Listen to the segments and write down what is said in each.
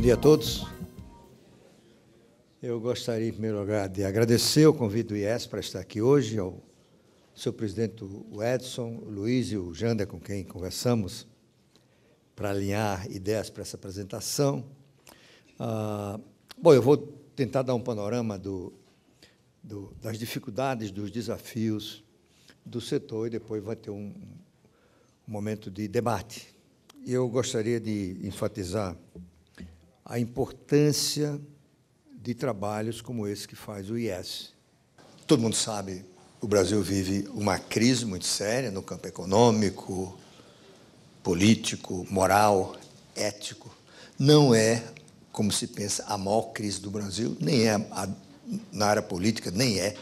Bom dia a todos. Eu gostaria, em primeiro lugar, de agradecer o convite do IES para estar aqui hoje, ao seu presidente o Edson, o Luiz e o Jander, com quem conversamos, para alinhar ideias para essa apresentação. Ah, bom, eu vou tentar dar um panorama do, do, das dificuldades, dos desafios do setor e depois vai ter um, um momento de debate. Eu gostaria de enfatizar a importância de trabalhos como esse que faz o IES. Todo mundo sabe, o Brasil vive uma crise muito séria no campo econômico, político, moral, ético. Não é, como se pensa, a maior crise do Brasil, nem é na área política, nem é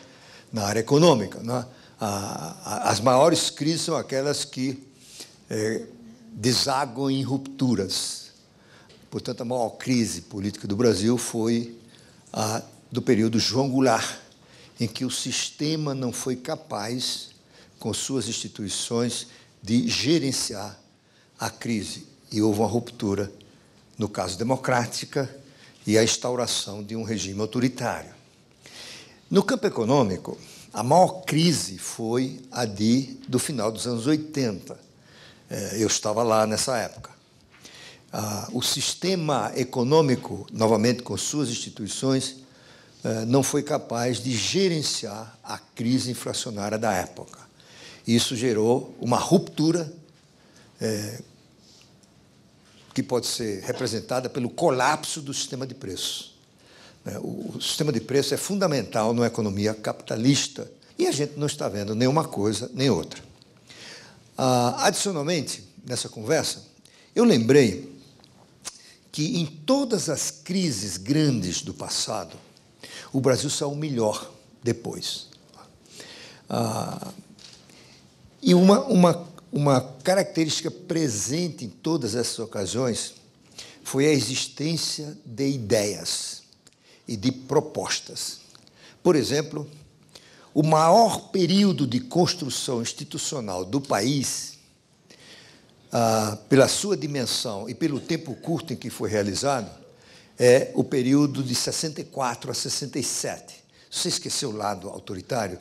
na área econômica. Né? as maiores crises são aquelas que é, desagam em rupturas Portanto, a maior crise política do Brasil foi a do período João Goulart, em que o sistema não foi capaz, com suas instituições, de gerenciar a crise. E houve uma ruptura, no caso democrática, e a instauração de um regime autoritário. No campo econômico, a maior crise foi a de, do final dos anos 80. Eh, eu estava lá nessa época ah, o sistema econômico, novamente com suas instituições, eh, não foi capaz de gerenciar a crise inflacionária da época. Isso gerou uma ruptura eh, que pode ser representada pelo colapso do sistema de preços. Né? O sistema de preço é fundamental numa economia capitalista e a gente não está vendo nenhuma coisa nem outra. Ah, adicionalmente, nessa conversa, eu lembrei que em todas as crises grandes do passado, o Brasil saiu melhor depois. Ah, e uma, uma, uma característica presente em todas essas ocasiões foi a existência de ideias e de propostas. Por exemplo, o maior período de construção institucional do país ah, pela sua dimensão e pelo tempo curto em que foi realizado, é o período de 64 a 67. Você esqueceu o lado autoritário,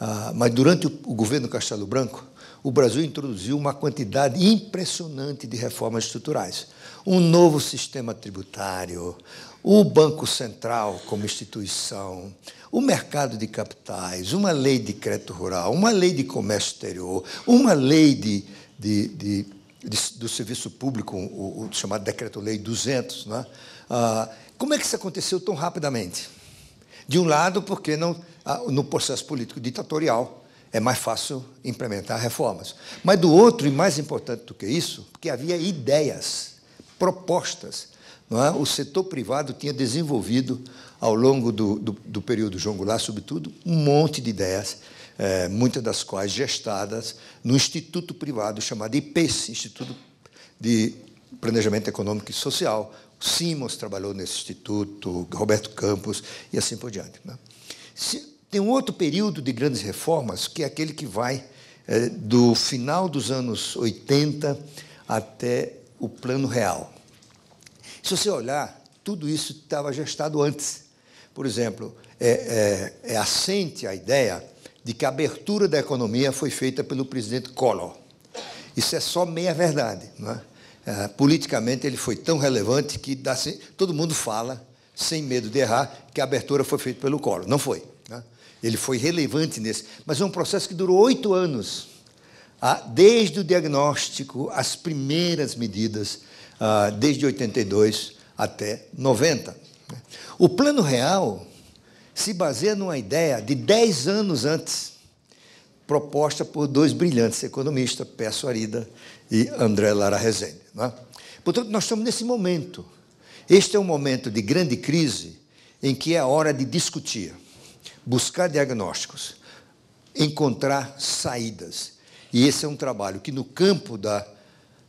ah, mas durante o, o governo Castelo Branco, o Brasil introduziu uma quantidade impressionante de reformas estruturais. Um novo sistema tributário, o Banco Central como instituição, o mercado de capitais, uma lei de crédito rural, uma lei de comércio exterior, uma lei de, de, de de, do serviço público, o, o chamado Decreto-Lei 200, né? ah, como é que isso aconteceu tão rapidamente? De um lado, porque não, ah, no processo político ditatorial é mais fácil implementar reformas. Mas do outro, e mais importante do que isso, porque havia ideias, propostas. Não é? O setor privado tinha desenvolvido, ao longo do, do, do período João Goulart, sobretudo, um monte de ideias é, muitas das quais gestadas no instituto privado chamado IPES, Instituto de Planejamento Econômico e Social. O Simons trabalhou nesse instituto, Roberto Campos e assim por diante. Né? Se, tem um outro período de grandes reformas, que é aquele que vai é, do final dos anos 80 até o Plano Real. Se você olhar, tudo isso estava gestado antes. Por exemplo, é, é, é assente a ideia de que a abertura da economia foi feita pelo presidente Collor. Isso é só meia verdade. Não é? é politicamente, ele foi tão relevante que dá, todo mundo fala, sem medo de errar, que a abertura foi feita pelo Collor. Não foi. Não é? Ele foi relevante nesse. Mas é um processo que durou oito anos ah, desde o diagnóstico, as primeiras medidas, ah, desde 82 até 90. Né? O Plano Real se baseia numa ideia de 10 anos antes, proposta por dois brilhantes economistas, Pé Suarida e André Lara Rezende. É? Portanto, nós estamos nesse momento. Este é um momento de grande crise em que é a hora de discutir, buscar diagnósticos, encontrar saídas. E esse é um trabalho que, no campo da,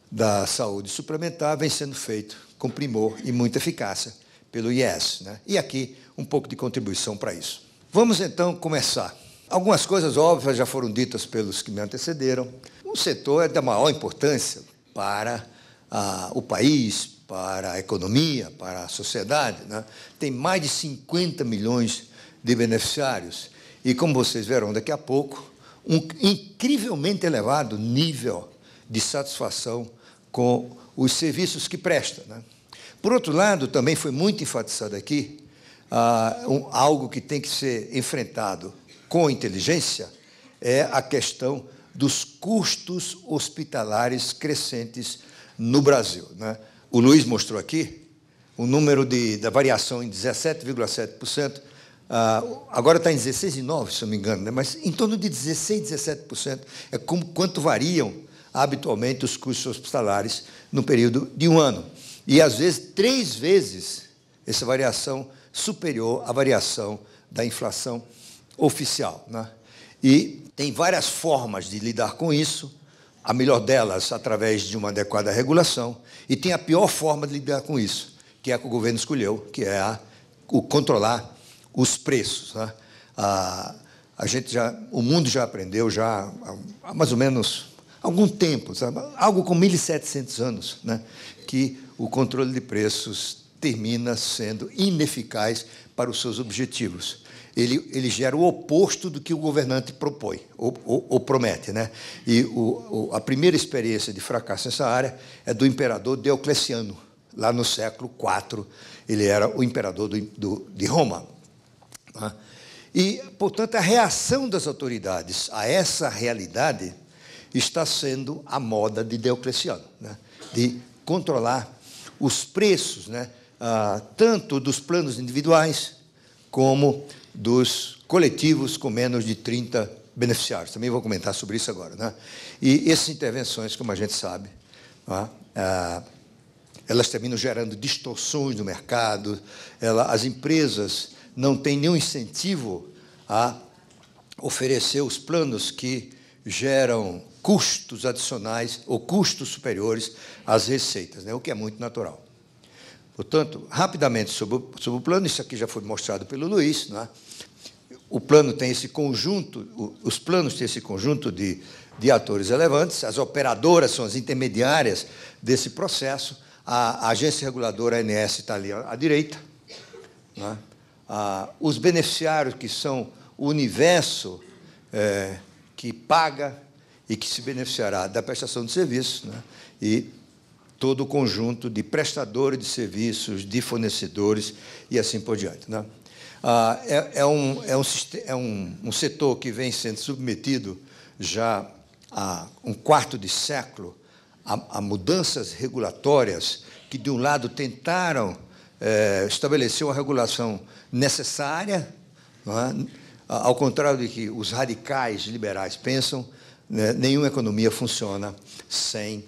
da saúde suplementar, vem sendo feito com primor e muita eficácia pelo IES. Né? E aqui um pouco de contribuição para isso. Vamos então começar. Algumas coisas óbvias já foram ditas pelos que me antecederam. O setor é da maior importância para ah, o país, para a economia, para a sociedade. Né? Tem mais de 50 milhões de beneficiários. E, como vocês verão daqui a pouco, um incrivelmente elevado nível de satisfação com os serviços que presta. Né? Por outro lado, também foi muito enfatizado aqui ah, um, algo que tem que ser enfrentado com inteligência é a questão dos custos hospitalares crescentes no Brasil. Né? O Luiz mostrou aqui o número de, da variação em 17,7%. Ah, agora está em 16,9%, se não me engano, né? mas em torno de 16%, 17% é como, quanto variam habitualmente os custos hospitalares no período de um ano. E às vezes três vezes essa variação superior à variação da inflação oficial. Né? E tem várias formas de lidar com isso, a melhor delas através de uma adequada regulação, e tem a pior forma de lidar com isso, que é a que o governo escolheu, que é a, o controlar os preços. Né? A, a gente já, o mundo já aprendeu já há mais ou menos algum tempo, sabe? algo com 1.700 anos, né? que o controle de preços termina sendo ineficaz para os seus objetivos. Ele, ele gera o oposto do que o governante propõe ou, ou, ou promete. Né? E o, o, a primeira experiência de fracasso nessa área é do imperador Diocleciano, lá no século IV. Ele era o imperador do, do, de Roma. Né? E, portanto, a reação das autoridades a essa realidade está sendo a moda de Diocleciano, né? de controlar os preços, né, ah, tanto dos planos individuais como dos coletivos com menos de 30 beneficiários. Também vou comentar sobre isso agora. Né? E essas intervenções, como a gente sabe, é, ah, elas terminam gerando distorções no mercado, ela, as empresas não têm nenhum incentivo a oferecer os planos que geram custos adicionais ou custos superiores às receitas, né? o que é muito natural. Portanto, rapidamente sobre o, sobre o plano, isso aqui já foi mostrado pelo Luiz. Né? O plano tem esse conjunto, os planos têm esse conjunto de, de atores relevantes, as operadoras são as intermediárias desse processo, a, agência reguladora, a ANS, está ali à, direita, né? os beneficiários, que são o universo é, que paga e que se beneficiará da prestação de serviço né? e todo o conjunto de prestadores de serviços, de fornecedores e assim por diante. Né? Ah, é, é, um, é, um, é um, um setor que vem sendo submetido já há um quarto de século a, a mudanças regulatórias que, de um lado, tentaram é, estabelecer uma regulação necessária, é? ao contrário do que os radicais liberais pensam, né? Nenhuma economia funciona sem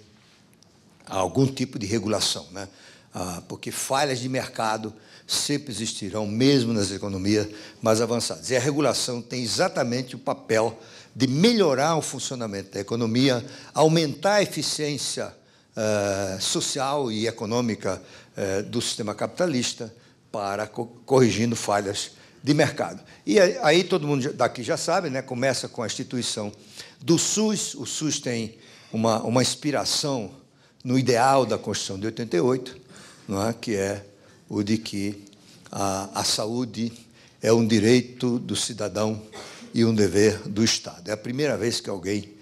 algum tipo de regulação, né? Ah, porque falhas de mercado sempre existirão, mesmo nas economias mais avançadas. E a regulação tem exatamente o papel de melhorar o funcionamento da economia, aumentar a eficiência eh, social e econômica eh, do sistema capitalista, para co corrigindo falhas de mercado. E aí, aí todo mundo daqui já sabe, né? começa com a instituição do SUS, o SUS tem uma, uma inspiração no ideal da Constituição de 88, não é? que é o de que a, a saúde é um direito do cidadão e um dever do Estado. É a primeira vez que alguém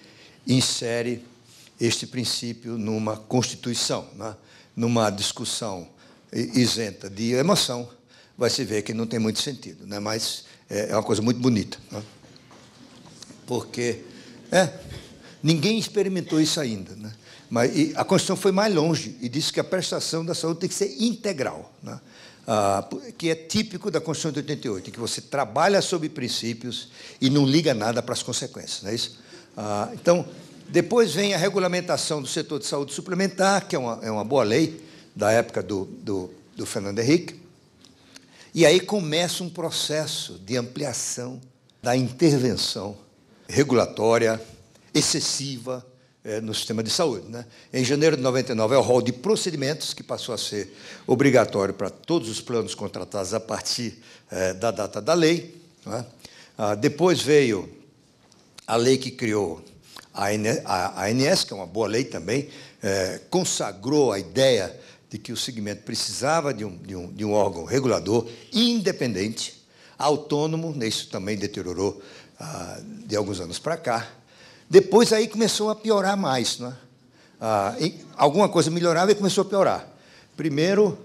insere este princípio numa Constituição, é? numa discussão isenta de emoção, vai se ver que não tem muito sentido, né? mas é, é uma coisa muito bonita. É? Porque é. Ninguém experimentou isso ainda. Né? Mas e, a Constituição foi mais longe e disse que a prestação da saúde tem que ser integral, né? ah, que é típico da Constituição de 88, em que você trabalha sob princípios e não liga nada para as consequências. Não é isso? Ah, então, depois vem a regulamentação do setor de saúde suplementar, que é uma, é uma boa lei da época do, do, do Fernando Henrique. E aí começa um processo de ampliação da intervenção regulatória excessiva é, no sistema de saúde. Né? Em janeiro de 99 é o rol de procedimentos que passou a ser obrigatório para todos os planos contratados a partir é, da data da lei. Né? Ah, depois veio a lei que criou a ANS, que é uma boa lei também, é, consagrou a ideia de que o segmento precisava de um, de um, de um órgão regulador independente, autônomo, né? isso também deteriorou ah, de alguns anos para cá. Depois aí começou a piorar mais. Né? Ah, alguma coisa melhorava e começou a piorar. Primeiro,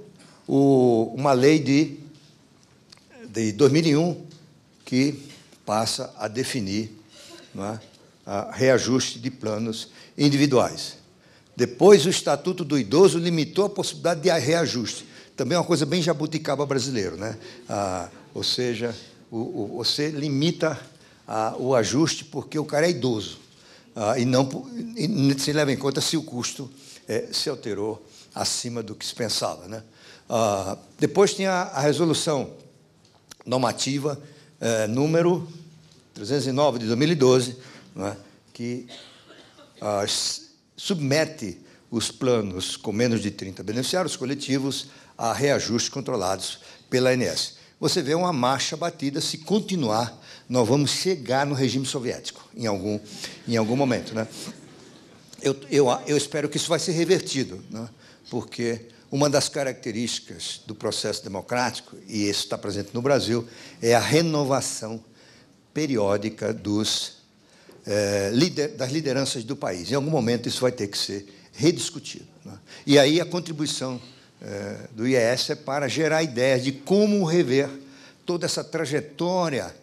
o, uma lei de, de 2001 que passa a definir é, a reajuste de planos individuais. Depois, o Estatuto do Idoso limitou a possibilidade de reajuste. Também é uma coisa bem jabuticaba brasileiro, né? Ah, ou seja, o, o, você limita ah, o ajuste porque o cara é idoso. Ah, e não e se leva em conta se o custo eh, se alterou acima do que se pensava. Né? Ah, depois tinha a resolução normativa eh, número 309 de 2012, é? que ah, submete os planos com menos de 30 beneficiários coletivos a reajustes controlados pela ANS você vê uma marcha batida. Se continuar, nós vamos chegar no regime soviético em algum, em algum momento. Né? Eu, eu, eu espero que isso vai ser revertido, né? porque uma das características do processo democrático, e isso está presente no Brasil, é a renovação periódica dos, eh, lider, das lideranças do país. Em algum momento isso vai ter que ser rediscutido. Né? E aí a contribuição eh, do IES é para gerar ideias de como rever toda essa trajetória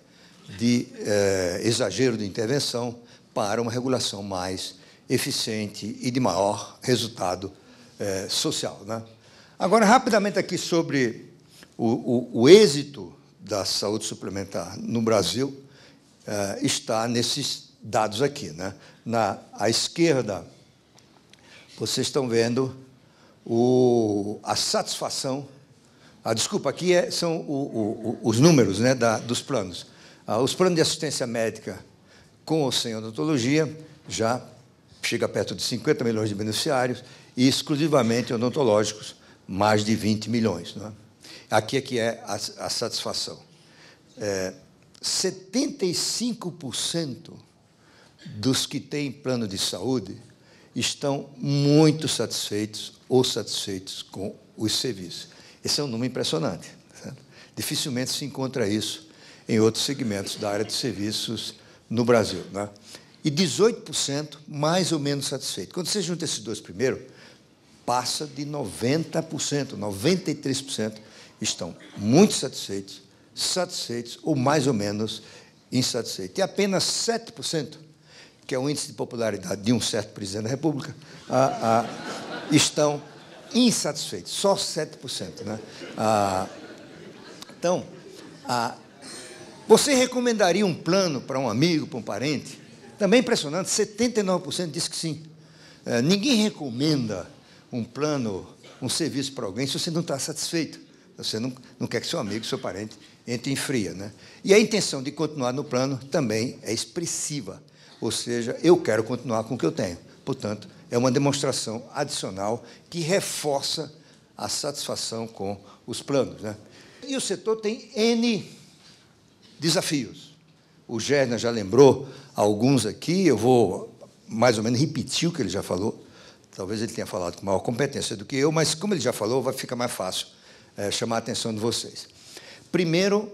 de eh, exagero de intervenção para uma regulação mais eficiente e de maior resultado eh, social. Né? Agora, rapidamente aqui sobre o, o, o, êxito da saúde suplementar no Brasil está nesses dados aqui. Né? Na, à esquerda, vocês estão vendo o, a satisfação. A desculpa aqui é, são o, os números né, da, dos planos. Ah, os planos de assistência médica com ou sem odontologia já chega perto de 50 milhões de beneficiários e exclusivamente odontológicos, mais de 20 milhões. É? Aqui é que é a, a satisfação. É, 75% dos que têm plano de saúde estão muito satisfeitos ou satisfeitos com os serviços. Esse é um número impressionante. Certo? Dificilmente se encontra isso em outros segmentos da área de serviços no Brasil. Né? E 18% mais ou menos satisfeitos. Quando você junta esses dois primeiro, passa de 90%, 93% estão muito satisfeitos, satisfeitos ou mais ou menos insatisfeitos. E apenas 7% que é o índice de popularidade de um certo presidente da República, ah, ah, estão insatisfeitos, só 7%. Né? Ah, então, você recomendaria um plano para um amigo, para um parente? Também impressionante, 79% diz que sim. É, ninguém recomenda um plano, um serviço para alguém se você não está satisfeito. Você não, não quer que seu amigo, seu parente entre em fria. Né? E a intenção de continuar no plano também é expressiva. Ou seja, eu quero continuar com o que eu tenho. Portanto, é uma demonstração adicional que reforça a satisfação com os planos. Né? E o setor tem N desafios. O Gerna já lembrou alguns aqui, eu vou mais ou menos repetir o que ele já falou. Talvez ele tenha falado com maior competência do que eu, mas como ele já falou, vai ficar mais fácil é, chamar a atenção de vocês. Primeiro,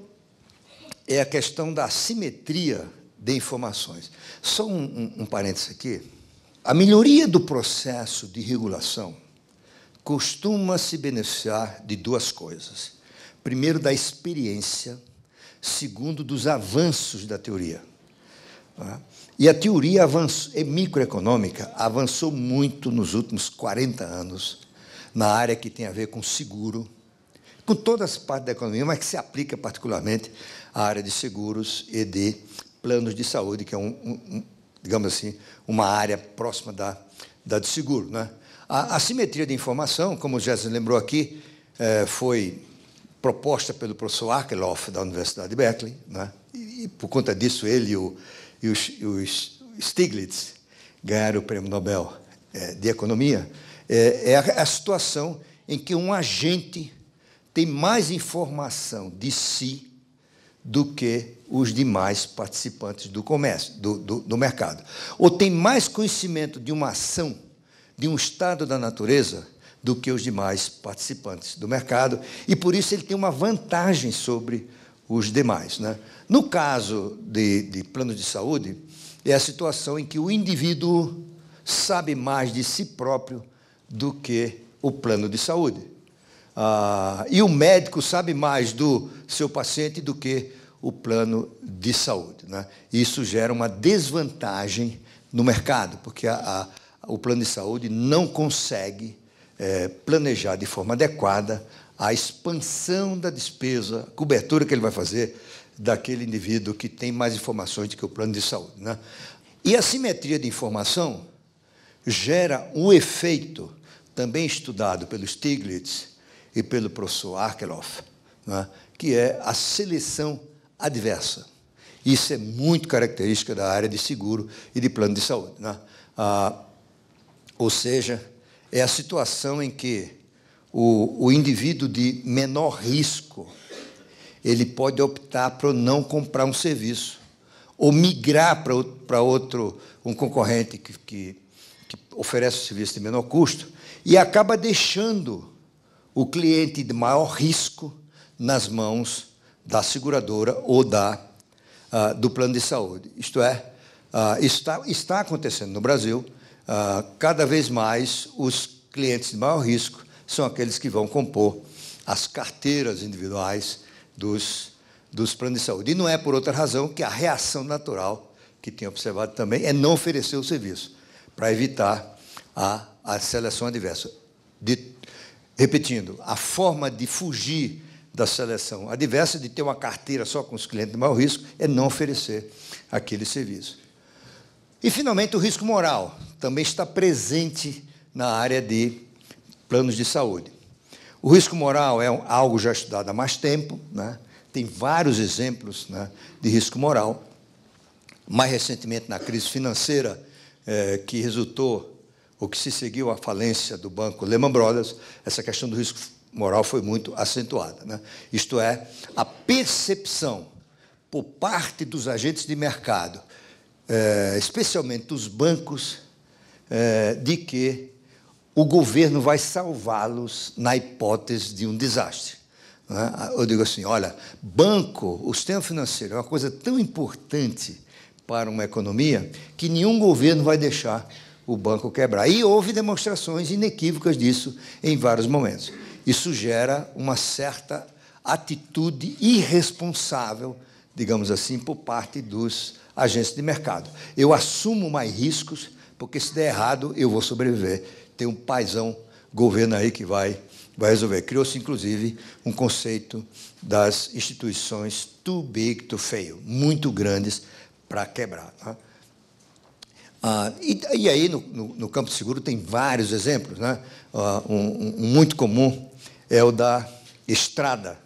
é a questão da assimetria de informações. Só um, um, um parênteses aqui. A melhoria do processo de regulação costuma se beneficiar de duas coisas. Primeiro, da experiência. Segundo, dos avanços da teoria. Tá? E a teoria avançou, é microeconômica avançou muito nos últimos 40 anos na área que tem a ver com seguro, com todas as partes da economia, mas que se aplica particularmente à área de seguros e de planos de saúde, que é, um, um, digamos assim, uma área próxima da, da de seguro. Né? A assimetria de informação, como o Jéssica lembrou aqui, é, foi proposta pelo professor Akeloff, da Universidade de Berkeley, né? e, e por conta disso ele e o, e os, e os Stiglitz ganharam o Prêmio Nobel é, de Economia, é, é a, é a situação em que um agente tem mais informação de si do que os demais participantes do comércio, do, do, do mercado. Ou tem mais conhecimento de uma ação, de um estado da natureza, do que os demais participantes do mercado, e por isso ele tem uma vantagem sobre os demais. Né? No caso de, de plano de saúde, é a situação em que o indivíduo sabe mais de si próprio do que o plano de saúde. Ah, e o médico sabe mais do seu paciente do que o plano de saúde. Né? Isso gera uma desvantagem no mercado, porque a, a, o plano de saúde não consegue é, planejar de forma adequada a expansão da despesa, a cobertura que ele vai fazer daquele indivíduo que tem mais informações do que o plano de saúde. Né? E a simetria de informação gera um efeito também estudado pelo Stiglitz e pelo professor Arkeloff, né? que é a seleção adversa. Isso é muito característica da área de seguro e de plano de saúde. Né? Ah, ou seja, é a situação em que o, o indivíduo de menor risco ele pode optar para não comprar um serviço ou migrar para outro, para outro um concorrente que, que, que oferece o serviço de menor custo e acaba deixando o cliente de maior risco nas mãos da seguradora ou da, uh, do plano de saúde. Isto é, uh, ah, está, está acontecendo no Brasil, uh, cada vez mais os clientes de maior risco são aqueles que vão compor as carteiras individuais dos, dos planos de saúde. E não é por outra razão que a reação natural, que tem observado também, é não oferecer o serviço, para evitar a, a seleção adversa. De, repetindo, a forma de fugir da seleção. A diversa de ter uma carteira só com os clientes de maior risco é não oferecer aquele serviço. E, finalmente, o risco moral também está presente na área de planos de saúde. O risco moral é algo já estudado há mais tempo, né? tem vários exemplos né, de risco moral. Mais recentemente, na crise financeira eh, que resultou, ou que se seguiu à falência do banco Lehman Brothers, essa questão do risco moral foi muito acentuada. Né? Isto é, a percepção por parte dos agentes de mercado, eh, especialmente dos bancos, eh, de que o governo vai salvá-los na hipótese de um desastre. Né? Eu digo assim: olha, banco, o sistema financeiro é uma coisa tão importante para uma economia que nenhum governo vai deixar o banco quebrar. E houve demonstrações inequívocas disso em vários momentos. Isso gera uma certa atitude irresponsável, digamos assim, por parte dos agentes de mercado. Eu assumo mais riscos, porque se der errado, eu vou sobreviver. Tem um paizão governo aí que vai, vai resolver. Criou-se, inclusive, um conceito das instituições too big to fail, muito grandes para quebrar. Tá? Ah, e, e, aí, no, no, no, campo de seguro, tem vários exemplos. Né? Ah, um, um, muito comum é o da estrada.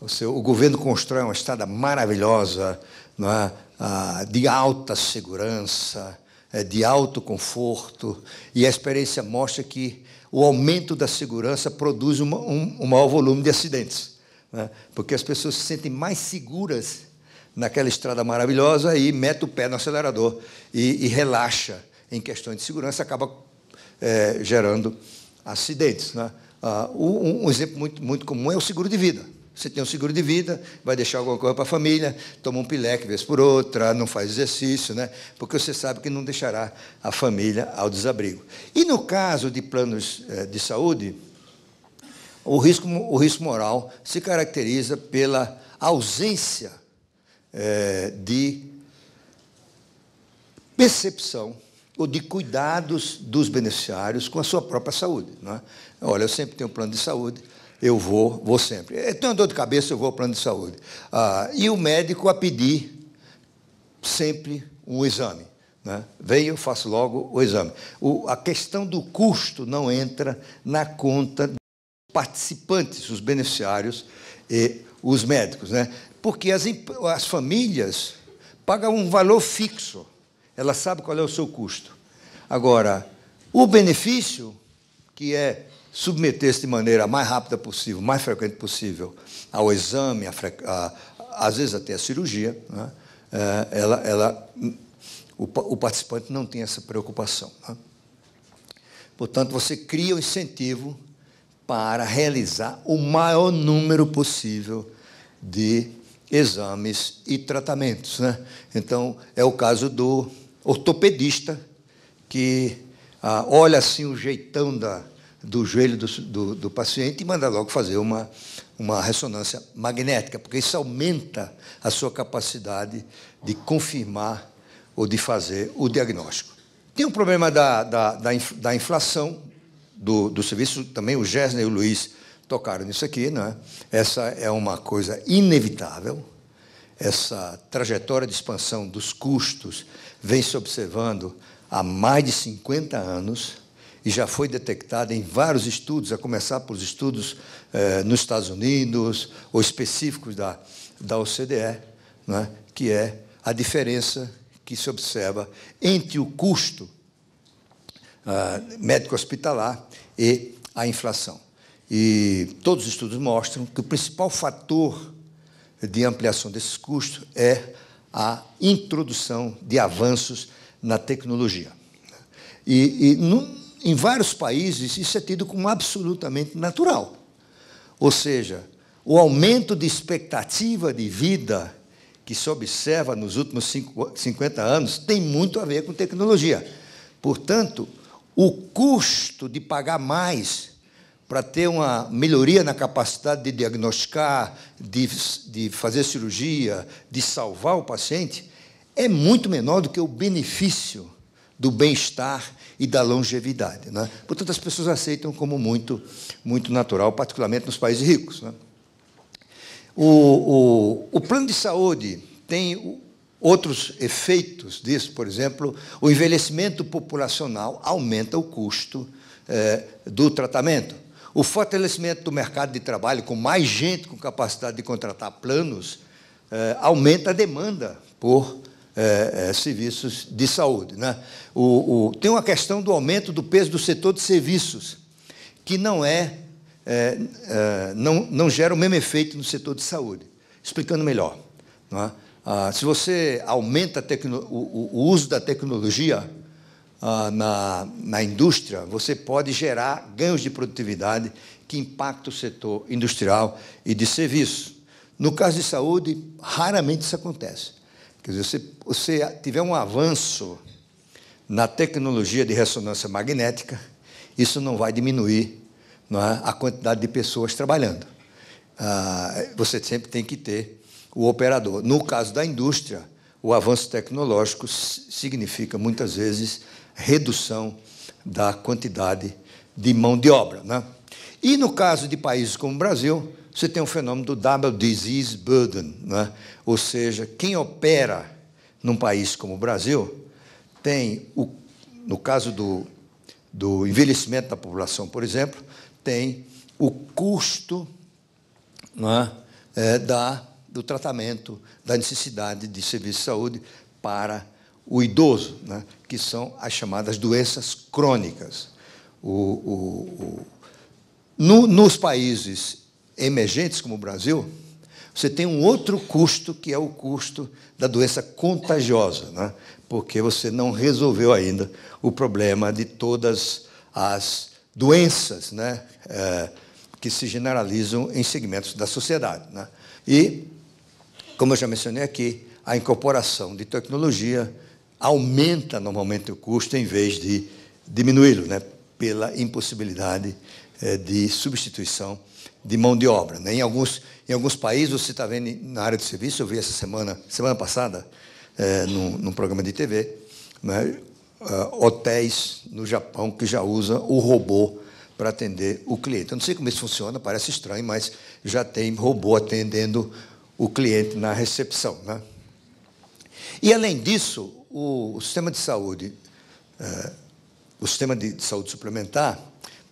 O, seu, o governo constrói uma estrada maravilhosa, não é? Ah, de alta segurança, é, de alto conforto, e a experiência mostra que o aumento da segurança produz uma, um, um, maior volume de acidentes, né? porque as pessoas se sentem mais seguras naquela estrada maravilhosa e mete o pé no acelerador e, e relaxa em questões de segurança, acaba é, gerando acidentes. Né? Uh, um, exemplo muito, muito comum é o seguro de vida. Você tem um seguro de vida, vai deixar alguma coisa para a família, toma um pileque vez por outra, não faz exercício, né? porque você sabe que não deixará a família ao desabrigo. E no caso de planos eh, de saúde, o risco, o risco moral se caracteriza pela ausência é, de percepção ou de cuidados dos beneficiários com a sua própria saúde. Não é? Olha, eu sempre tenho um plano de saúde, eu vou, vou sempre. Eu tenho uma dor de cabeça, eu vou ao plano de saúde. Ah, e o médico a pedir sempre um exame. é? Veio, faço logo o exame. O, a questão do custo não entra na conta dos participantes, os beneficiários e os médicos, né? porque as, as famílias pagam um valor fixo ela sabe qual é o seu custo. Agora, o benefício, que é submeter-se de maneira mais rápida possível, mais frequente possível, ao exame, a, a, às vezes até à cirurgia, né? É, ela, ela, o, o, participante não tem essa preocupação. Né? Portanto, você cria um incentivo para realizar o maior número possível de exames e tratamentos. Né? Então, é o caso do ortopedista, que ah, olha assim o jeitão da, do joelho do, do, do, paciente e manda logo fazer uma, uma ressonância magnética, porque isso aumenta a sua capacidade de confirmar ou de fazer o diagnóstico. Tem o um problema da, da, da, da, inflação do, do serviço, também o Gessner e o Luiz tocaram nisso aqui, não é? Essa é uma coisa inevitável, essa trajetória de expansão dos custos vem se observando há mais de 50 anos e já foi detectada em vários estudos, a começar pelos estudos eh, nos Estados Unidos ou específicos da, da OCDE, né, que é a diferença que se observa entre o custo ah, médico-hospitalar e a inflação. E todos os estudos mostram que o principal fator de ampliação desses custos é a introdução de avanços na tecnologia. E, e em vários países isso é tido como absolutamente natural. Ou seja, o aumento de expectativa de vida que se observa nos últimos 50 anos tem muito a ver com tecnologia. Portanto, o custo de pagar mais para ter uma melhoria na capacidade de diagnosticar, de, de fazer cirurgia, de salvar o paciente, é muito menor do que o benefício do bem-estar e da longevidade. Né? Portanto, as pessoas aceitam como muito, muito natural, particularmente nos países ricos. Né? O, o, o plano de saúde tem outros efeitos disso, por exemplo, o envelhecimento populacional aumenta o custo eh, do tratamento. O fortalecimento do mercado de trabalho, com mais gente com capacidade de contratar planos, eh, aumenta a demanda por eh, eh, serviços de saúde. Né? O, o, tem uma questão do aumento do peso do setor de serviços, que não é, eh, eh não, não gera o mesmo efeito no setor de saúde. Explicando melhor. É? Ah, se você aumenta o, o uso da tecnologia, ah, na, na indústria, você pode gerar ganhos de produtividade que impactam o setor industrial e de serviço No caso de saúde, raramente isso acontece. Quer dizer, se você, você tiver um avanço na tecnologia de ressonância magnética, isso não vai diminuir não é, a quantidade de pessoas trabalhando. Ah, você sempre tem que ter o operador. No caso da indústria, o avanço tecnológico significa, muitas vezes, redução da quantidade de mão de obra. Né? E no caso de países como o Brasil, você tem o fenômeno do double disease burden, né? ou seja, quem opera num país como o Brasil tem, o, no caso do, do envelhecimento da população, por exemplo, tem o custo né, é, da, do tratamento, da necessidade de serviço de saúde para o idoso, né, que são as chamadas doenças crônicas. O, o, o... No, nos países emergentes, como o Brasil, você tem um outro custo, que é o custo da doença contagiosa, né? porque você não resolveu ainda o problema de todas as doenças né? É, que se generalizam em segmentos da sociedade. Né? E, como eu já mencionei aqui, a incorporação de tecnologia, aumenta normalmente o custo em vez de diminuí-lo, né? pela impossibilidade eh, de substituição de mão de obra. Né? Em, alguns, em alguns países, você está vendo na área de serviço, eu vi essa semana, semana passada, eh, num, num, programa de TV, né? Ah, hotéis no Japão que já usam o robô para atender o cliente. Eu não sei como isso funciona, parece estranho, mas já tem robô atendendo o cliente na recepção. Né? E, além disso, o, o sistema de saúde, é, o sistema de, de saúde suplementar,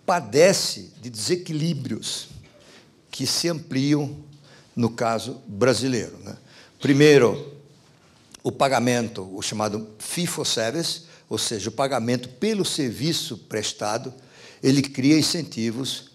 padece de desequilíbrios que se ampliam no caso brasileiro. Né? Primeiro, o pagamento, o chamado fee for service, ou seja, o pagamento pelo serviço prestado, ele cria incentivos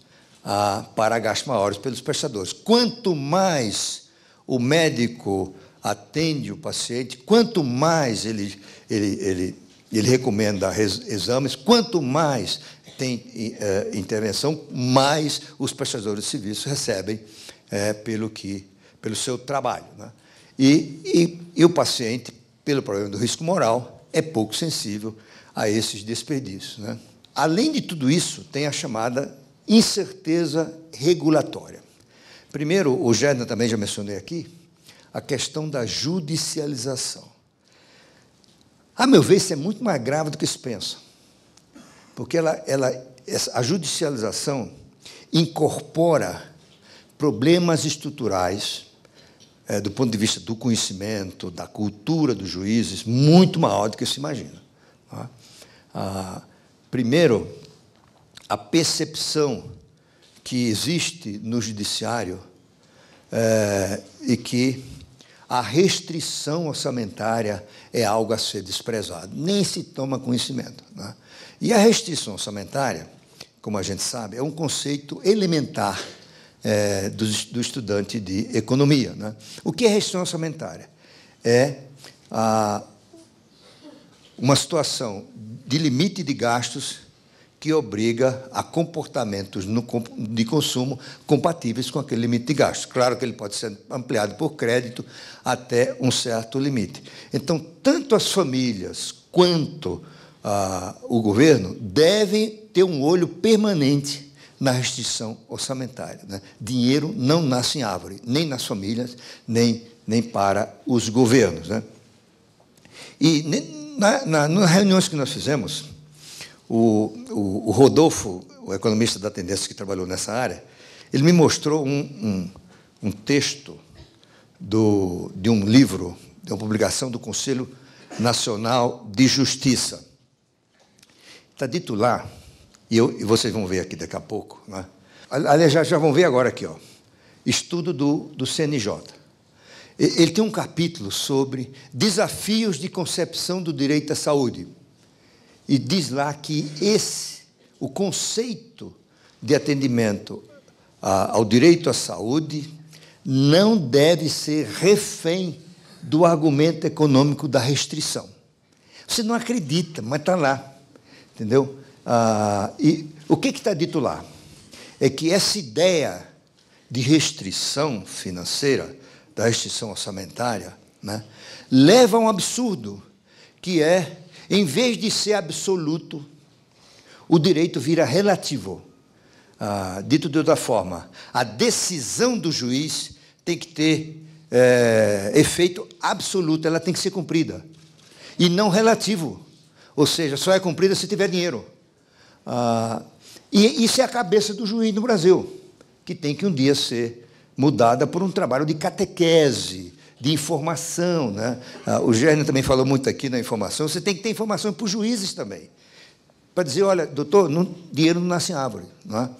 para gastos maiores pelos prestadores. Quanto mais o médico atende o paciente, quanto mais ele, ele, ele, ele recomenda exames, quanto mais tem eh, intervenção, mais os prestadores de serviço recebem eh, pelo, que, pelo seu trabalho. Né? E, e, e o paciente, pelo problema do risco moral, é pouco sensível a esses desperdícios. Né? Além de tudo isso, tem a chamada incerteza regulatória. Primeiro, o Gerda também já mencionei aqui, a questão da judicialização. A meu ver, isso é muito mais grave do que se pensa, porque ela, ela, a judicialização incorpora problemas estruturais é, do ponto de vista do conhecimento, da cultura dos juízes, muito maior do que se imagina. Tá? Ah, primeiro, a percepção que existe no judiciário é, e que a restrição orçamentária é algo a ser desprezado, nem se toma conhecimento. Né? E a restrição orçamentária, como a gente sabe, é um conceito elementar é, do, do, estudante de economia. Né? O que é restrição orçamentária? É a, uma situação de limite de gastos que obriga a comportamentos de consumo compatíveis com aquele limite de gastos. Claro que ele pode ser ampliado por crédito até um certo limite. Então, tanto as famílias quanto ah, o governo devem ter um olho permanente na restrição orçamentária. Né? Dinheiro não nasce em árvore, nem nas famílias, nem, nem para os governos. Né? E na, na, nas reuniões que nós fizemos, o, o, o Rodolfo, o economista da tendência que trabalhou nessa área, ele me mostrou um, um, um texto do, de um livro, de uma publicação do Conselho Nacional de Justiça. Está dito lá, e, eu, e, vocês vão ver aqui daqui a pouco, né? aliás, já, já vão ver agora aqui, ó, estudo do, do CNJ. Ele tem um capítulo sobre desafios de concepção do direito à saúde. E diz lá que esse, o conceito de atendimento a, ao direito à saúde, não deve ser refém do argumento econômico da restrição. Você não acredita, mas está lá. Entendeu? Ah, e o que está dito lá? É que essa ideia de restrição financeira, da restrição orçamentária, né, leva a um absurdo, que é em vez de ser absoluto, o direito vira relativo. Ah, dito de outra forma, a decisão do juiz tem que ter é, efeito absoluto, ela tem que ser cumprida. E não relativo. Ou seja, só é cumprida se tiver dinheiro. Ah, e isso é a cabeça do juiz no Brasil, que tem que um dia ser mudada por um trabalho de catequese, de informação. Né? Ah, o Gênio também falou muito aqui na informação. Você tem que ter informação para os juízes também. Para dizer, olha, doutor, não, dinheiro não nasce em árvore. Não é?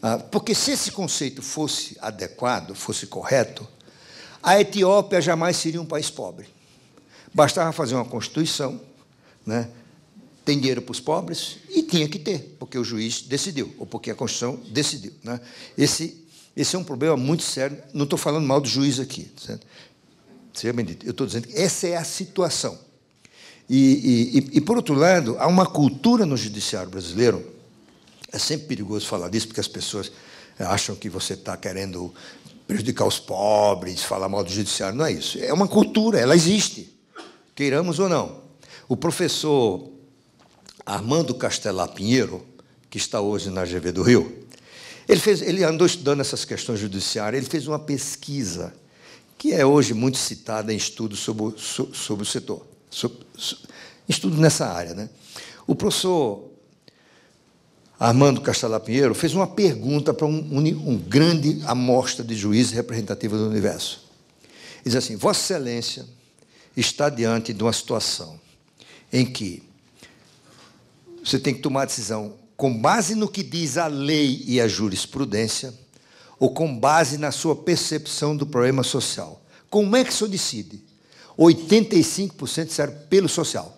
Ah, porque se esse conceito fosse adequado, fosse correto, a Etiópia jamais seria um país pobre. Bastava fazer uma constituição, né? tem dinheiro para os pobres, e tinha que ter, porque o juiz decidiu, ou porque a Constituição decidiu. Né? Esse, esse é um problema muito sério, não estou falando mal do juiz aqui. Tá certo? seja bendito. Eu estou dizendo que essa é a situação. E, e, e, por outro lado, há uma cultura no judiciário brasileiro. É sempre perigoso falar disso, porque as pessoas acham que você está querendo prejudicar os pobres, falar mal do judiciário. Não é isso. É uma cultura, ela existe, queiramos ou não. O professor Armando Castelar Pinheiro, que está hoje na GV do Rio, ele, fez, ele andou estudando essas questões judiciárias, ele fez uma pesquisa que é hoje muito citada em estudos sobre, sobre o setor, estudos nessa área. Né? O professor Armando Castelar Pinheiro fez uma pergunta para um, um, grande amostra de juízes representativos do universo. Ele diz assim: Vossa Excelência está diante de uma situação em que você tem que tomar decisão com base no que diz a lei e a jurisprudência ou com base na sua percepção do problema social. Como é que senhor decide? 85% serve pelo social.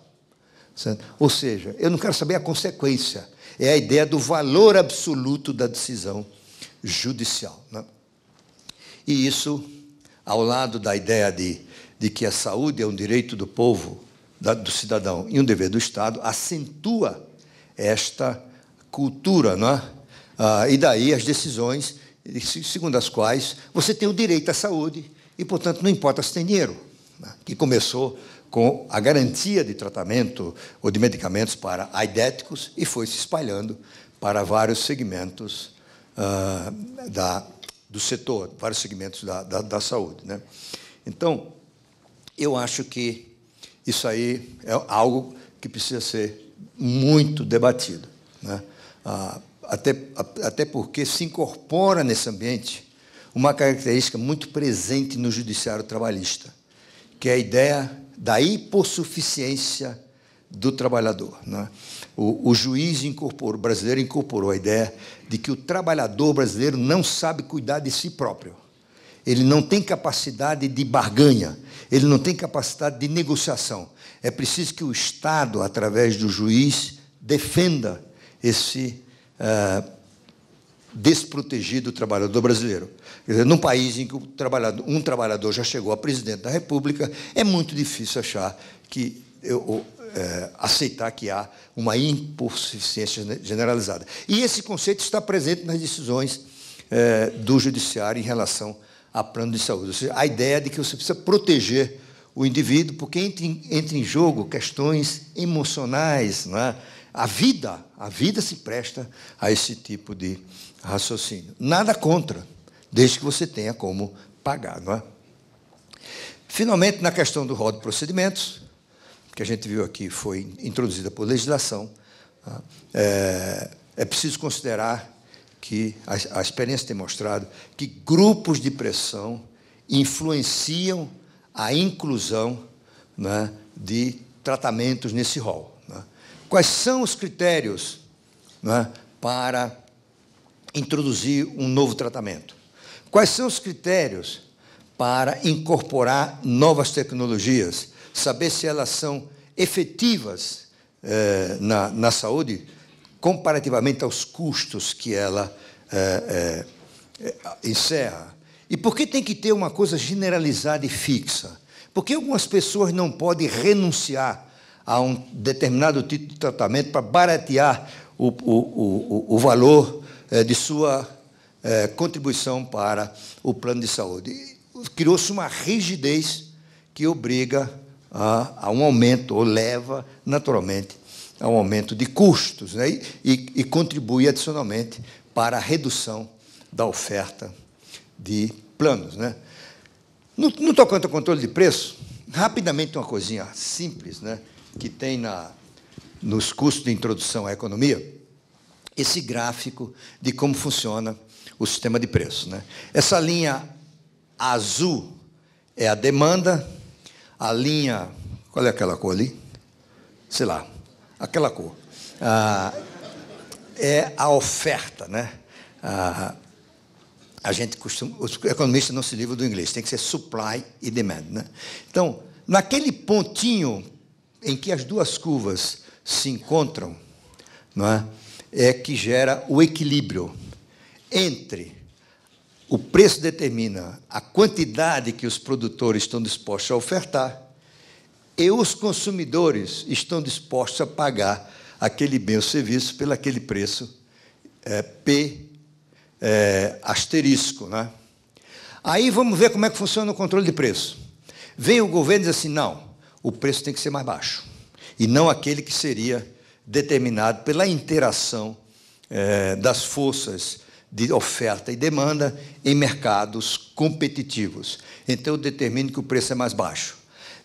Certo? Ou seja, eu não quero saber a consequência. É a ideia do valor absoluto da decisão judicial. Né? E isso, ao lado da ideia de, de que a saúde é um direito do povo, da, do cidadão e um dever do Estado, acentua esta cultura. Não é? ah, e daí as decisões segundo as quais você tem o direito à saúde e, portanto, não importa se tem dinheiro, né? que começou com a garantia de tratamento ou de medicamentos para aidéticos e foi se espalhando para vários segmentos uh, da, do setor, vários segmentos da, da, da saúde. Né? Então, eu acho que isso aí é algo que precisa ser muito debatido. Né? Ah, até, até porque se incorpora nesse ambiente uma característica muito presente no judiciário trabalhista, que é a ideia da hipossuficiência do trabalhador. Né? O, o, juiz incorporou, o brasileiro incorporou a ideia de que o trabalhador brasileiro não sabe cuidar de si próprio. Ele não tem capacidade de barganha, ele não tem capacidade de negociação. É preciso que o Estado, através do juiz, defenda esse eh, desprotegido o trabalhador brasileiro. Quer dizer, num país em que um trabalhador já chegou a presidente da República, é muito difícil achar que eu, é, aceitar que há uma insuficiência generalizada. E esse conceito está presente nas decisões é, do judiciário em relação a plano de saúde. Ou seja, a ideia de que você precisa proteger o indivíduo, porque entra em, entra em jogo questões emocionais, não é? A vida, a vida se presta a esse tipo de raciocínio. Nada contra, desde que você tenha como pagar, não é? Finalmente, na questão do rol de procedimentos, que a gente viu aqui foi introduzida por legislação, tá? é, é preciso considerar que a, a experiência tem mostrado que grupos de pressão influenciam a inclusão né, de tratamentos nesse rol. Quais são os critérios é, para introduzir um novo tratamento? Quais são os critérios para incorporar novas tecnologias? Saber se elas são efetivas eh, na, na saúde comparativamente aos custos que ela é, encerra. E por que tem que ter uma coisa generalizada e fixa? Por que algumas pessoas não podem renunciar a um determinado tipo de tratamento para baratear o, o, o, o valor eh, de sua eh, contribuição para o plano de saúde. Criou-se uma rigidez que obriga a, a, um aumento, ou leva naturalmente a um aumento de custos, né? e, e, e contribui adicionalmente para a redução da oferta de planos. Né? No, no tocante ao controle de preço, rapidamente uma coisinha simples, né? que tem na, nos cursos de introdução à economia esse gráfico de como funciona o sistema de preços. Né? Essa linha azul é a demanda, a linha. Qual é aquela cor ali? Sei lá, aquela cor. Ah, é a oferta. Né? Ah, a gente costuma. Os economistas não se livram do inglês, tem que ser supply e demand. Né? Então, naquele pontinho em que as duas curvas se encontram, não é? é que gera o equilíbrio entre o preço determina a quantidade que os produtores estão dispostos a ofertar e os consumidores estão dispostos a pagar aquele bem ou serviço pelo aquele preço é, P é, asterisco. é? Aí vamos ver como é que funciona o controle de preço. Vem o governo e diz assim, não, o preço tem que ser mais baixo. E não aquele que seria determinado pela interação eh, das forças de oferta e demanda em mercados competitivos. Então, eu determino que o preço é mais baixo.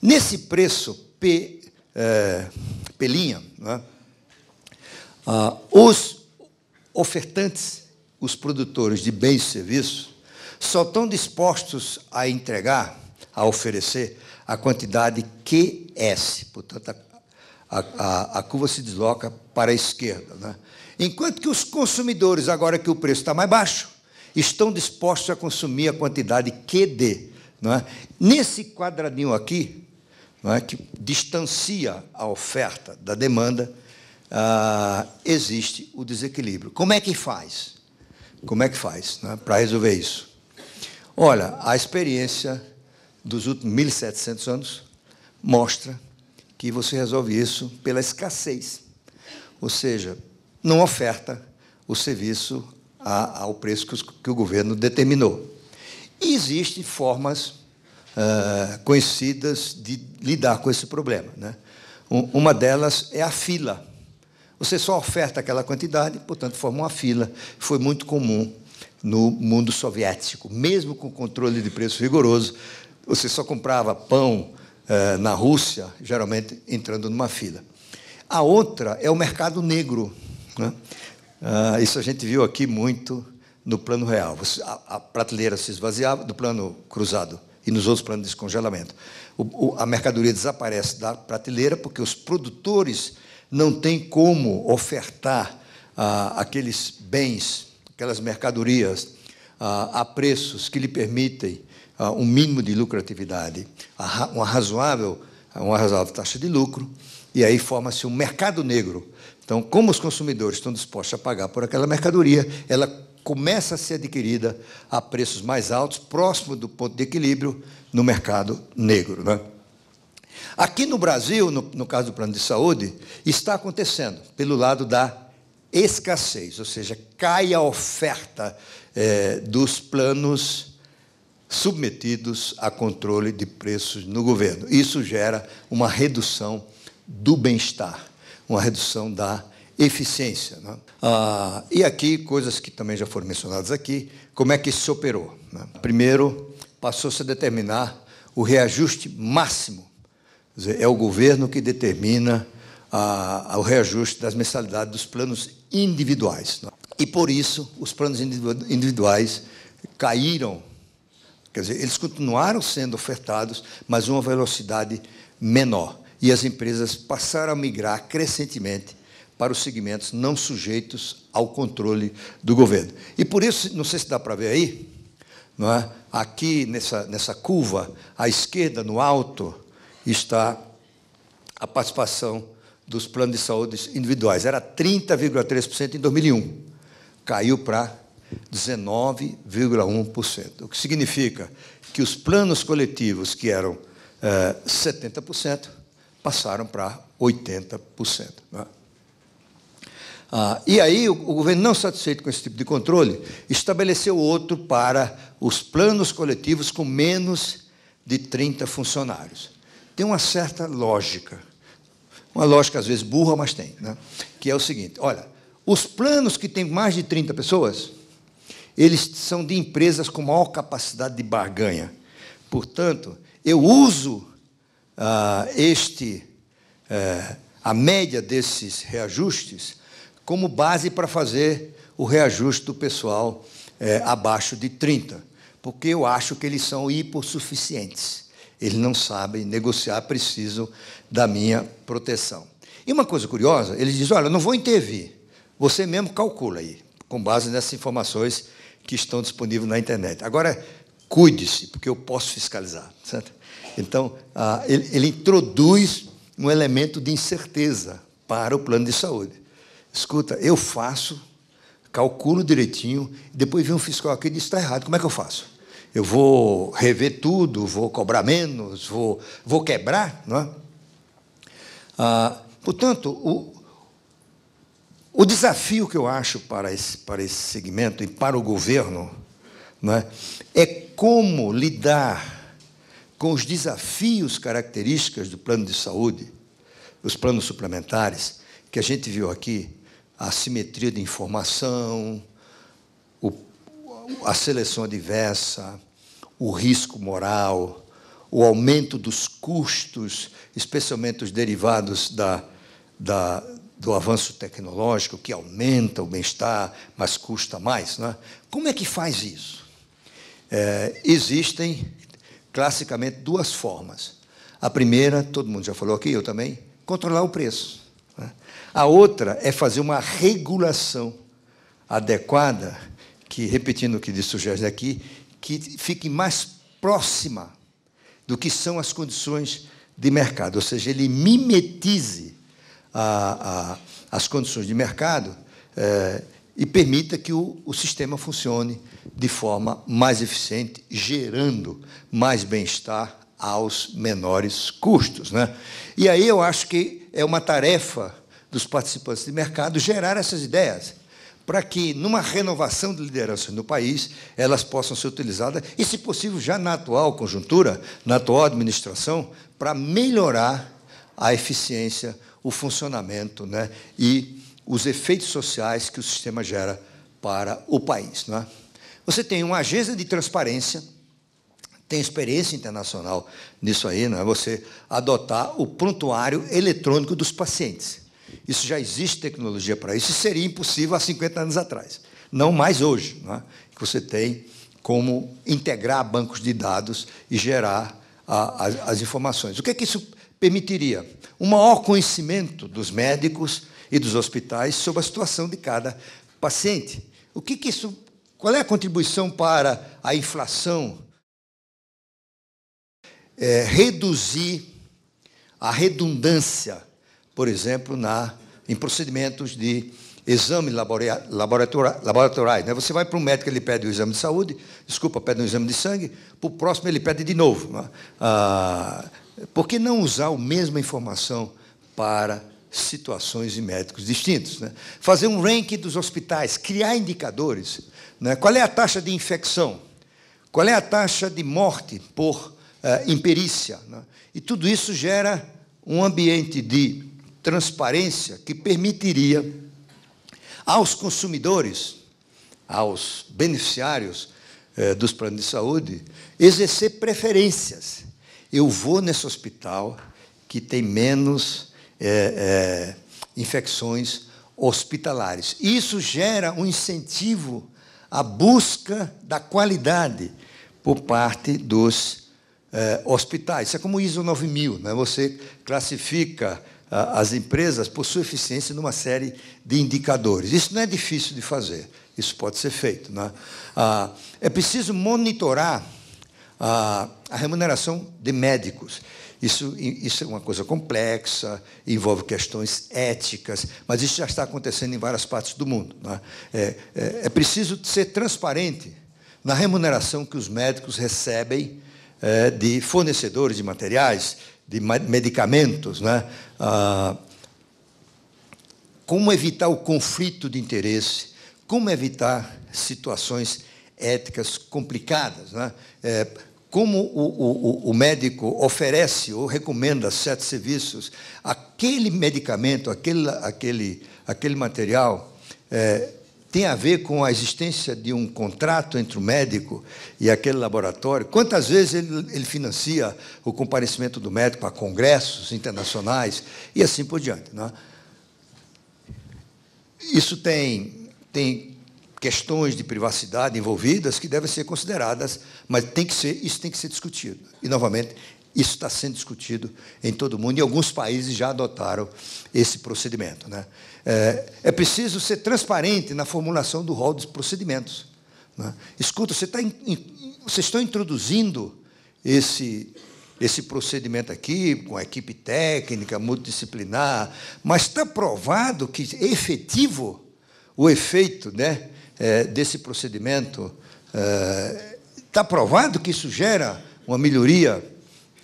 Nesse preço, P, eh, pelinha, né? Ah, os ofertantes, os produtores de bens e serviços, só estão dispostos a entregar, a oferecer, a quantidade QS, portanto, a, a, a curva se desloca para a esquerda. Né? Enquanto que os consumidores, agora que o preço está mais baixo, estão dispostos a consumir a quantidade QD. Não é? Nesse quadradinho aqui, não é, que distancia a oferta da demanda, ah, existe o desequilíbrio. Como é que faz? Como é que faz né, para resolver isso? Olha, a experiência dos últimos 1.700 anos mostra que você resolve isso pela escassez. Ou seja, não oferta o serviço a, ao preço que, o governo determinou. E existem formas uh, conhecidas de lidar com esse problema. Né? uma delas é a fila. Você só oferta aquela quantidade, portanto, forma uma fila. Foi muito comum no mundo soviético. Mesmo com controle de preço rigoroso, você só comprava pão eh, na Rússia, geralmente entrando numa fila. A outra é o mercado negro. Né? Ah, isso a gente viu aqui muito no plano real. Você, a, a, prateleira se esvaziava do plano cruzado e nos outros planos de descongelamento. O, o, a mercadoria desaparece da prateleira porque os produtores não têm como ofertar ah, aqueles bens, aquelas mercadorias ah, a preços que lhe permitem ah, um mínimo de lucratividade, uma razoável, uma razoável taxa de lucro, e aí forma-se um mercado negro. Então, como os consumidores estão dispostos a pagar por aquela mercadoria, ela começa a ser adquirida a preços mais altos, próximo do ponto de equilíbrio no mercado negro. Né? Aqui no Brasil, no, no caso do plano de saúde, está acontecendo pelo lado da escassez, ou seja, cai a oferta é, dos planos submetidos a controle de preços no governo. Isso gera uma redução do bem-estar, uma redução da eficiência. Né? Ah, e aqui, coisas que também já foram mencionadas aqui, como é que isso se operou? Né? Primeiro, passou-se a determinar o reajuste máximo. Dizer, é o governo que determina ah, ah, o reajuste das mensalidades dos planos individuais. Né? E, por isso, os planos individuais caíram Quer dizer, eles continuaram sendo ofertados, mas uma velocidade menor. E as empresas passaram a migrar crescentemente para os segmentos não sujeitos ao controle do governo. E por isso, não sei se dá para ver aí, não é? aqui nessa, nessa curva, à esquerda, no alto, está a participação dos planos de saúde individuais. Era 30,3% em 2001. Caiu para 19,1%. O que significa que os planos coletivos, que eram 70%, eh, passaram para 80%. Né? Ah, e aí, o, o, governo, não satisfeito com esse tipo de controle, estabeleceu outro para os planos coletivos com menos de 30 funcionários. Tem uma certa lógica, uma lógica às vezes burra, mas tem, né? que é o seguinte: olha, os planos que têm mais de 30 pessoas eles são de empresas com maior capacidade de barganha. Portanto, eu uso ah, este, eh, a média desses reajustes como base para fazer o reajuste do pessoal eh, abaixo de 30, porque eu acho que eles são hipossuficientes. Eles não sabem negociar, precisam da minha proteção. E uma coisa curiosa, eles dizem: olha, eu não vou intervir, você mesmo calcula aí, com base nessas informações que estão disponíveis na internet. Agora, cuide-se, porque eu posso fiscalizar. Certo? Então, ah, ele, ele introduz um elemento de incerteza para o plano de saúde. Escuta, eu faço, calculo direitinho, depois vem um fiscal aqui e diz: está errado, como é que eu faço? Eu vou rever tudo, vou cobrar menos, vou, vou quebrar, não é? Ah, portanto, o, o desafio que eu acho para esse, para esse segmento e para o governo não é, é como lidar com os desafios características do plano de saúde, os planos suplementares, que a gente viu aqui, a assimetria de informação, o, a seleção adversa, o risco moral, o aumento dos custos, especialmente os derivados da, da, do avanço tecnológico que aumenta o bem-estar, mas custa mais. é? Como é que faz isso? É, existem, classicamente, duas formas. A primeira, todo mundo já falou aqui, eu também, controlar o preço. É? A outra é fazer uma regulação adequada, que, repetindo o que disse o Jorge aqui, que fique mais próxima do que são as condições de mercado, ou seja, ele mimetize a, a, as condições de mercado é, e permita que o, o sistema funcione de forma mais eficiente, gerando mais bem-estar aos menores custos. Né? E aí eu acho que é uma tarefa dos participantes de mercado gerar essas ideias para que, numa renovação de liderança no país, elas possam ser utilizadas, e, se possível, já na atual conjuntura, na atual administração, para melhorar a eficiência o funcionamento né, e os efeitos sociais que o sistema gera para o país. Né? Você tem uma agência de transparência, tem experiência internacional nisso aí, né? Você adotar o prontuário eletrônico dos pacientes. Isso já existe tecnologia para isso, e seria impossível há 50 anos atrás. Não mais hoje, né? que você tem como integrar bancos de dados e gerar a, as, as informações. O que é que isso permitiria? um maior conhecimento dos médicos e dos hospitais sobre a situação de cada paciente. O que, que isso, qual é a contribuição para a inflação? É, reduzir a redundância, por exemplo, na, em procedimentos de exame laboratoriais. Né? Você vai para um médico, ele pede o exame de saúde, desculpa, pede um exame de sangue, para o próximo ele pede de novo. Né? Ah, por que não usar a mesma informação para situações e médicos distintos? Né? Fazer um ranking dos hospitais, criar indicadores. Né? Qual é a taxa de infecção? Qual é a taxa de morte por eh, imperícia? Né? E tudo isso gera um ambiente de transparência que permitiria aos consumidores, aos beneficiários eh, dos planos de saúde, exercer preferências eu vou nesse hospital que tem menos é, é, infecções hospitalares. Isso gera um incentivo à busca da qualidade por parte dos é, hospitais. Isso é como o ISO 9000, né? você classifica as empresas por sua eficiência numa série de indicadores. Isso não é difícil de fazer, isso pode ser feito. Né? Ah, é preciso monitorar a, a remuneração de médicos. Isso, isso é uma coisa complexa, envolve questões éticas, mas isso já está acontecendo em várias partes do mundo. Né? É, é, é, preciso ser transparente na remuneração que os médicos recebem é, de fornecedores de materiais, de medicamentos. Né? Ah, como evitar o conflito de interesse, como evitar situações éticas complicadas. Né? É, é como o, o, o, médico oferece ou recomenda certos serviços, aquele medicamento, aquele, aquele, aquele material é, tem a ver com a existência de um contrato entre o médico e aquele laboratório. Quantas vezes ele, ele financia o comparecimento do médico a congressos internacionais e assim por diante. Né? Isso tem, tem questões de privacidade envolvidas que devem ser consideradas, mas tem que ser, isso tem que ser discutido. E, novamente, isso está sendo discutido em todo o mundo e alguns países já adotaram esse procedimento. Né? É, é preciso ser transparente na formulação do rol dos procedimentos. Né? Escuta, você está in, in, vocês estão introduzindo esse, esse procedimento aqui, com a equipe técnica, multidisciplinar, mas está provado que é efetivo o efeito né, é, desse procedimento, está é, provado que isso gera uma melhoria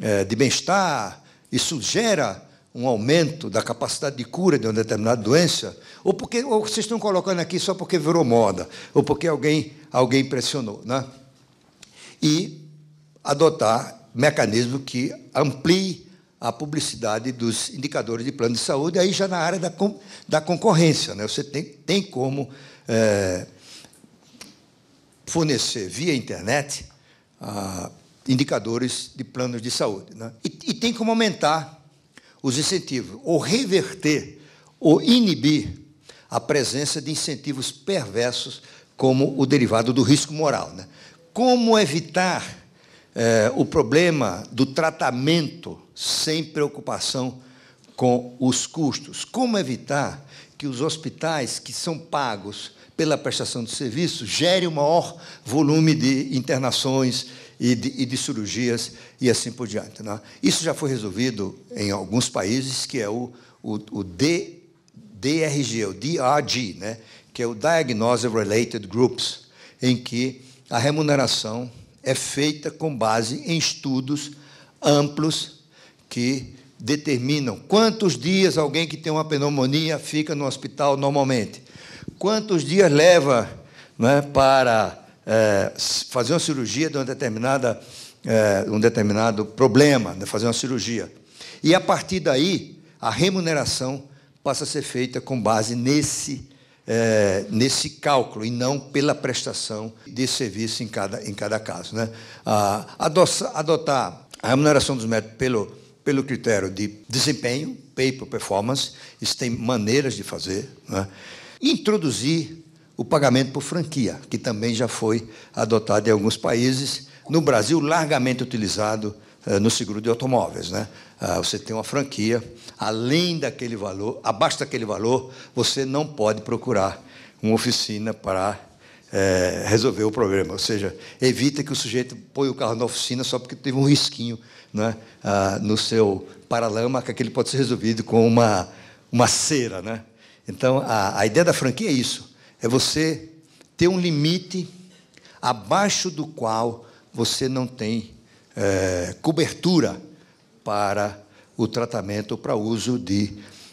é, de bem-estar, isso gera um aumento da capacidade de cura de uma determinada doença, ou porque ou vocês estão colocando aqui só porque virou moda, ou porque alguém, alguém impressionou, Né? E adotar mecanismo que amplie a publicidade dos indicadores de plano de saúde, aí já na área da, da concorrência. Né? Você tem, tem como é, fornecer via internet ah, indicadores de planos de saúde. Né? E, e, tem como aumentar os incentivos, ou reverter, ou inibir a presença de incentivos perversos, como o derivado do risco moral. Né? Como evitar eh, o problema do tratamento sem preocupação com os custos? Como evitar que os hospitais que são pagos pela prestação de serviço gerem o maior volume de internações e de, e de cirurgias e assim por diante. Né? Isso já foi resolvido em alguns países, que é o, o, o D, DRG, o DRG, né? que é o Diagnosis Related Groups, em que a remuneração é feita com base em estudos amplos que determinam quantos dias alguém que tem uma pneumonia fica no hospital normalmente, quantos dias leva é, para é, fazer uma cirurgia de uma determinada, é, um determinado problema, de né, fazer uma cirurgia. E a partir daí, a remuneração passa a ser feita com base nesse, é, nesse cálculo e não pela prestação de serviço em cada, em cada caso. Né? adotar a remuneração dos médicos pelo pelo critério de desempenho, pay por performance, isso tem maneiras de fazer, né? introduzir o pagamento por franquia, que também já foi adotado em alguns países, no Brasil largamente utilizado eh, no seguro de automóveis. Né? Ah, você tem uma franquia, além daquele valor, abaixo daquele valor, você não pode procurar uma oficina para é, resolver o problema. Ou seja, evita que o sujeito põe o carro na oficina só porque teve um risquinho né, ah, no seu paralama, que aquele pode ser resolvido com uma, uma cera. Né? Então, a, a ideia da franquia é isso: é você ter um limite abaixo do qual você não tem é, cobertura para o tratamento para uso de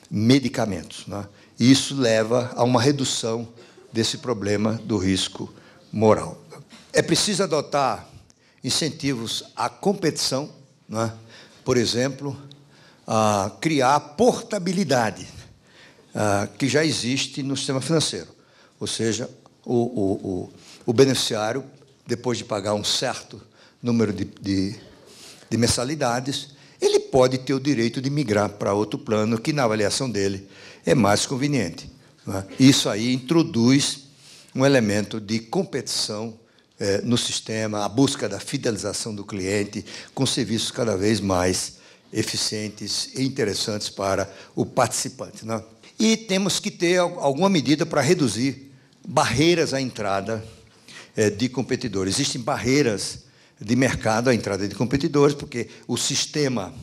medicamentos. Né? Isso leva a uma redução desse problema do risco moral. É preciso adotar incentivos à competição, né? por exemplo, a criar portabilidade a, ah, que já existe no sistema financeiro. Ou seja, o, o, o, o beneficiário, depois de pagar um certo número de, de, de mensalidades, ele pode ter o direito de migrar para outro plano que, na avaliação dele, é mais conveniente. Né? Isso aí introduz um elemento de competição é, no sistema, a busca da fidelização do cliente, com serviços cada vez mais eficientes e interessantes para o participante. Né? E temos que ter alguma medida para reduzir barreiras à entrada é, de competidores. Existem barreiras de mercado à entrada de competidores, porque o sistema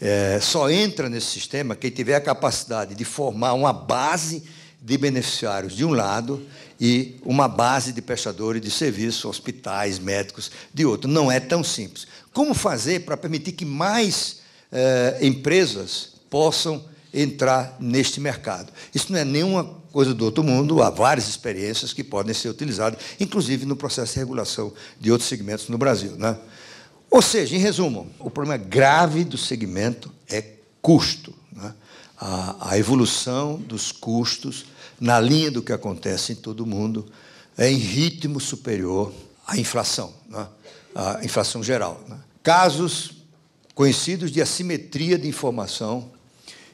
é, só entra nesse sistema quem tiver a capacidade de formar uma base de beneficiários de um lado e uma base de prestadores de serviços, hospitais, médicos, de outro. Não é tão simples. Como fazer para permitir que mais eh, empresas possam entrar neste mercado? Isso não é nenhuma coisa do outro mundo, há várias experiências que podem ser utilizadas, inclusive no processo de regulação de outros segmentos no Brasil. Né? Ou seja, em resumo, o problema grave do segmento é custo. Né? A, a evolução dos custos na linha do que acontece em todo o mundo, é em ritmo superior à inflação, né? à inflação geral. Né? Casos conhecidos de assimetria de informação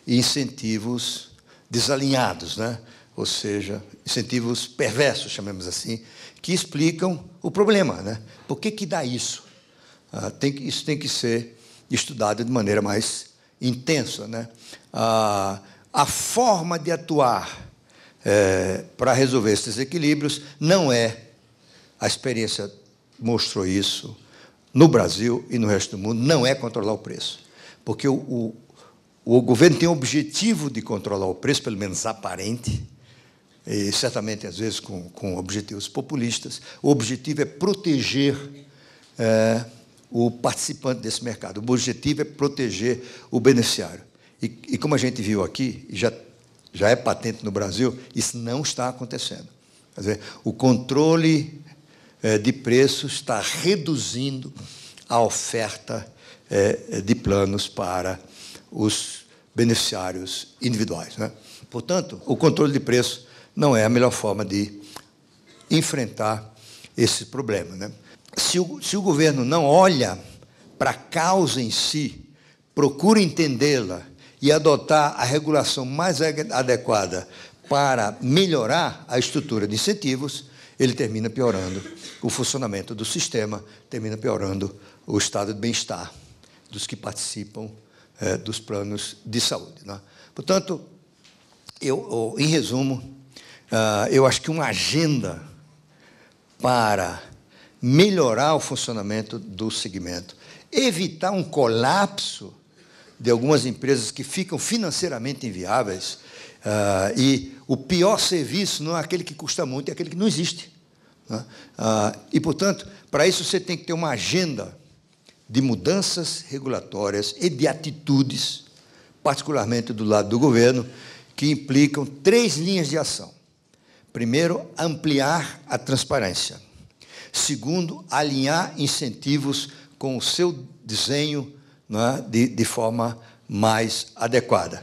e incentivos desalinhados, né? ou seja, incentivos perversos, chamemos assim, que explicam o problema. Né? Por que, que dá isso? Ah, tem que, isso tem que ser estudado de maneira mais intensa. Né? Ah, a forma de atuar é, para resolver esses equilíbrios. Não é. A experiência mostrou isso no Brasil e no resto do mundo. Não é controlar o preço. Porque o, o, o governo tem o objetivo de controlar o preço, pelo menos aparente, e certamente às vezes com, com objetivos populistas. O objetivo é proteger. É, o participante desse mercado. O objetivo é proteger o beneficiário. E, e como a gente viu aqui, já já é patente no Brasil, isso não está acontecendo. Quer dizer, o controle eh, de preços está reduzindo a oferta eh, de planos para os beneficiários individuais. Né? Portanto, o controle de preço não é a melhor forma de enfrentar esse problema. Né? Se, o, se o governo não olha para a causa em si, procura entendê-la e adotar a regulação mais adequada para melhorar a estrutura de incentivos, ele termina piorando o funcionamento do sistema, termina piorando o estado de bem-estar dos que participam é, dos planos de saúde. Né? Portanto, eu, eu, em resumo, uh, eu acho que uma agenda para melhorar o funcionamento do segmento, evitar um colapso de algumas empresas que ficam financeiramente inviáveis. Uh, e o pior serviço não é aquele que custa muito, é aquele que não existe. Né? Uh, e, portanto, para isso você tem que ter uma agenda de mudanças regulatórias e de atitudes, particularmente do lado do governo, que implicam três linhas de ação. Primeiro, ampliar a transparência. Segundo, alinhar incentivos com o seu desenho né, de, de forma mais adequada.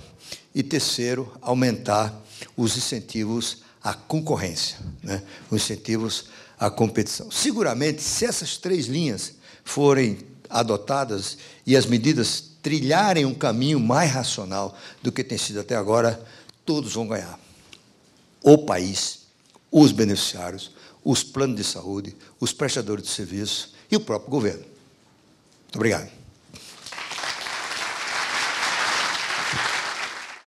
E terceiro, aumentar os incentivos à concorrência, né, os incentivos à competição. Seguramente, se essas três linhas forem adotadas e as medidas trilharem um caminho mais racional do que tem sido até agora, todos vão ganhar. O país, os beneficiários, os planos de saúde, os prestadores de serviço e o próprio governo. Muito obrigado.